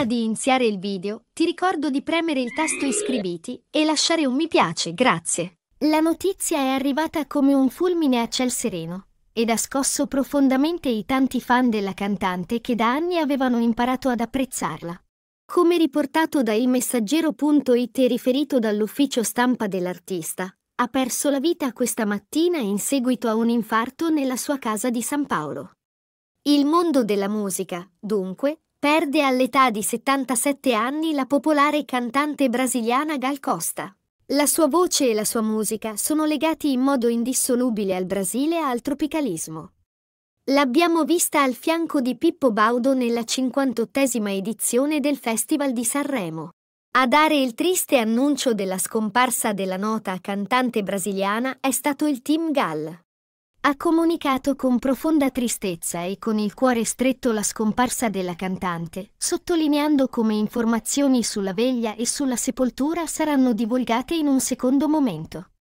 Prima di iniziare il video, ti ricordo di premere il tasto iscriviti e lasciare un mi piace, grazie. La notizia è arrivata come un fulmine a ciel sereno ed ha scosso profondamente i tanti fan della cantante che da anni avevano imparato ad apprezzarla. Come riportato da ilmessaggero.it e riferito dall'ufficio stampa dell'artista, ha perso la vita questa mattina in seguito a un infarto nella sua casa di San Paolo. Il mondo della musica, dunque, Perde all'età di 77 anni la popolare cantante brasiliana Gal Costa. La sua voce e la sua musica sono legati in modo indissolubile al Brasile e al tropicalismo. L'abbiamo vista al fianco di Pippo Baudo nella 58esima edizione del Festival di Sanremo. A dare il triste annuncio della scomparsa della nota cantante brasiliana è stato il Team Gal ha comunicato con profonda tristezza e con il cuore stretto la scomparsa della cantante, sottolineando come informazioni sulla veglia e sulla sepoltura saranno divulgate in un secondo momento.